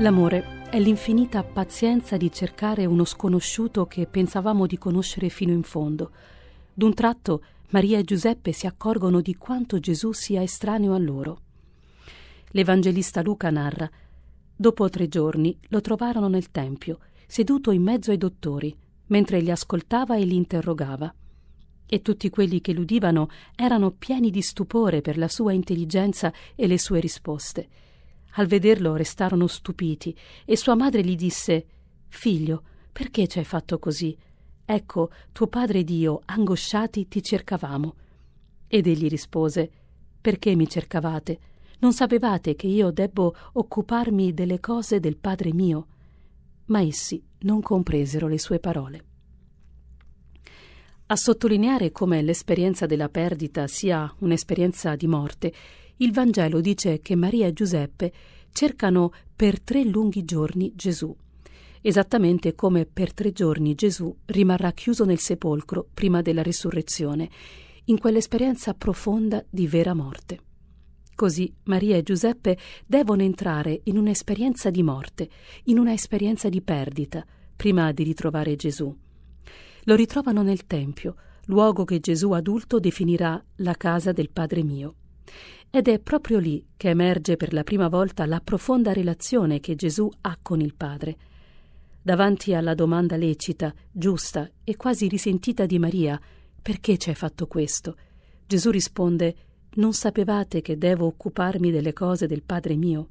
L'amore è l'infinita pazienza di cercare uno sconosciuto che pensavamo di conoscere fino in fondo. D'un tratto Maria e Giuseppe si accorgono di quanto Gesù sia estraneo a loro. L'Evangelista Luca narra Dopo tre giorni lo trovarono nel Tempio, seduto in mezzo ai dottori, mentre li ascoltava e li interrogava. E tutti quelli che l'udivano erano pieni di stupore per la sua intelligenza e le sue risposte al vederlo restarono stupiti e sua madre gli disse Figlio, perché ci hai fatto così? Ecco, tuo padre ed io, angosciati, ti cercavamo. Ed egli rispose Perché mi cercavate? Non sapevate che io debbo occuparmi delle cose del padre mio? Ma essi non compresero le sue parole. A sottolineare come l'esperienza della perdita sia un'esperienza di morte, il Vangelo dice che Maria e Giuseppe cercano per tre lunghi giorni Gesù, esattamente come per tre giorni Gesù rimarrà chiuso nel sepolcro prima della risurrezione, in quell'esperienza profonda di vera morte. Così Maria e Giuseppe devono entrare in un'esperienza di morte, in un'esperienza di perdita, prima di ritrovare Gesù. Lo ritrovano nel Tempio, luogo che Gesù adulto definirà la casa del Padre mio. Ed è proprio lì che emerge per la prima volta la profonda relazione che Gesù ha con il Padre. Davanti alla domanda lecita, giusta e quasi risentita di Maria, perché ci hai fatto questo? Gesù risponde, non sapevate che devo occuparmi delle cose del Padre mio?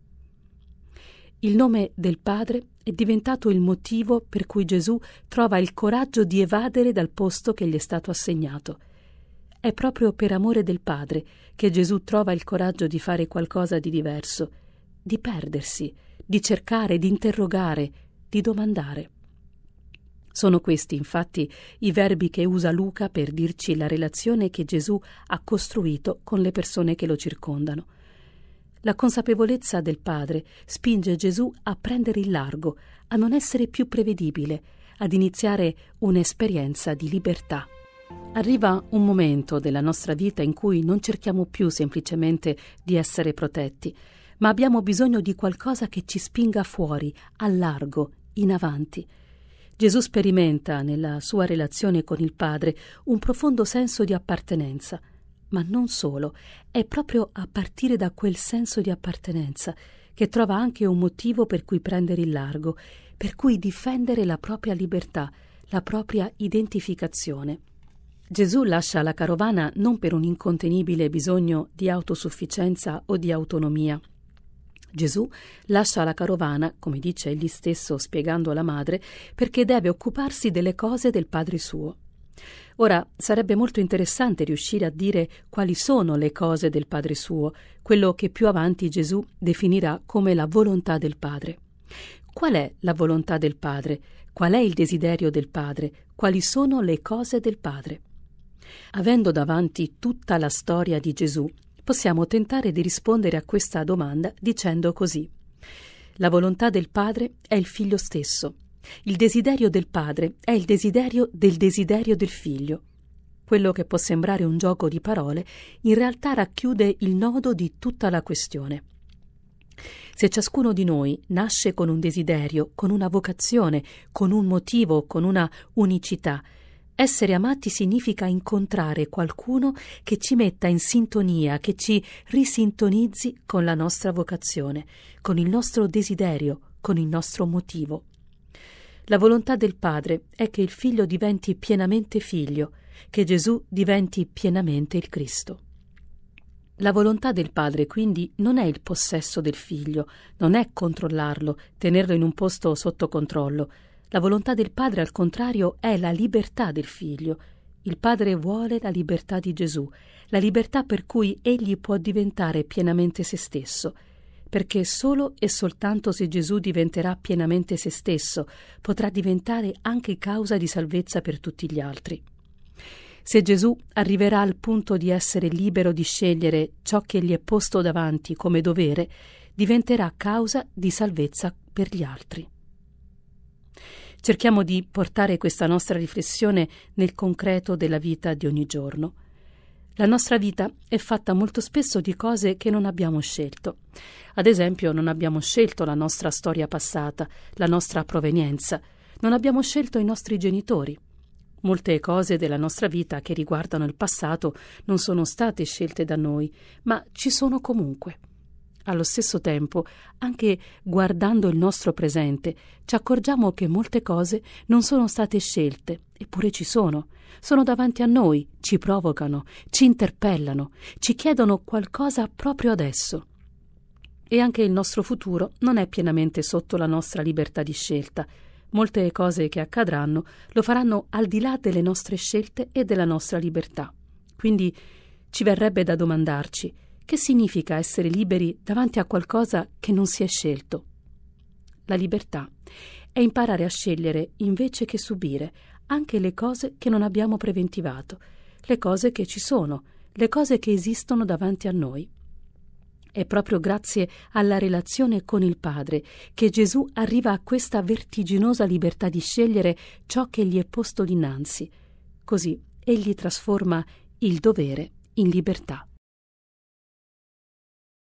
Il nome del Padre è diventato il motivo per cui Gesù trova il coraggio di evadere dal posto che gli è stato assegnato. È proprio per amore del Padre che Gesù trova il coraggio di fare qualcosa di diverso, di perdersi, di cercare, di interrogare, di domandare. Sono questi, infatti, i verbi che usa Luca per dirci la relazione che Gesù ha costruito con le persone che lo circondano. La consapevolezza del Padre spinge Gesù a prendere il largo, a non essere più prevedibile, ad iniziare un'esperienza di libertà. Arriva un momento della nostra vita in cui non cerchiamo più semplicemente di essere protetti, ma abbiamo bisogno di qualcosa che ci spinga fuori, a largo, in avanti. Gesù sperimenta nella sua relazione con il Padre un profondo senso di appartenenza, ma non solo, è proprio a partire da quel senso di appartenenza che trova anche un motivo per cui prendere il largo, per cui difendere la propria libertà, la propria identificazione. Gesù lascia la carovana non per un incontenibile bisogno di autosufficienza o di autonomia. Gesù lascia la carovana, come dice egli stesso spiegando alla madre, perché deve occuparsi delle cose del Padre suo. Ora, sarebbe molto interessante riuscire a dire quali sono le cose del Padre suo, quello che più avanti Gesù definirà come la volontà del Padre. Qual è la volontà del Padre? Qual è il desiderio del Padre? Quali sono le cose del Padre? Avendo davanti tutta la storia di Gesù, possiamo tentare di rispondere a questa domanda dicendo così. La volontà del Padre è il Figlio stesso. Il desiderio del Padre è il desiderio del desiderio del Figlio. Quello che può sembrare un gioco di parole, in realtà racchiude il nodo di tutta la questione. Se ciascuno di noi nasce con un desiderio, con una vocazione, con un motivo, con una unicità, essere amati significa incontrare qualcuno che ci metta in sintonia, che ci risintonizzi con la nostra vocazione, con il nostro desiderio, con il nostro motivo. La volontà del Padre è che il figlio diventi pienamente figlio, che Gesù diventi pienamente il Cristo. La volontà del padre quindi non è il possesso del figlio, non è controllarlo, tenerlo in un posto sotto controllo, la volontà del padre, al contrario, è la libertà del figlio. Il padre vuole la libertà di Gesù, la libertà per cui egli può diventare pienamente se stesso, perché solo e soltanto se Gesù diventerà pienamente se stesso potrà diventare anche causa di salvezza per tutti gli altri. Se Gesù arriverà al punto di essere libero di scegliere ciò che gli è posto davanti come dovere, diventerà causa di salvezza per gli altri. Cerchiamo di portare questa nostra riflessione nel concreto della vita di ogni giorno. La nostra vita è fatta molto spesso di cose che non abbiamo scelto. Ad esempio, non abbiamo scelto la nostra storia passata, la nostra provenienza, non abbiamo scelto i nostri genitori. Molte cose della nostra vita che riguardano il passato non sono state scelte da noi, ma ci sono comunque allo stesso tempo, anche guardando il nostro presente, ci accorgiamo che molte cose non sono state scelte, eppure ci sono. Sono davanti a noi, ci provocano, ci interpellano, ci chiedono qualcosa proprio adesso. E anche il nostro futuro non è pienamente sotto la nostra libertà di scelta. Molte cose che accadranno lo faranno al di là delle nostre scelte e della nostra libertà. Quindi ci verrebbe da domandarci che significa essere liberi davanti a qualcosa che non si è scelto? La libertà è imparare a scegliere invece che subire anche le cose che non abbiamo preventivato, le cose che ci sono, le cose che esistono davanti a noi. È proprio grazie alla relazione con il Padre che Gesù arriva a questa vertiginosa libertà di scegliere ciò che gli è posto dinanzi. Così egli trasforma il dovere in libertà.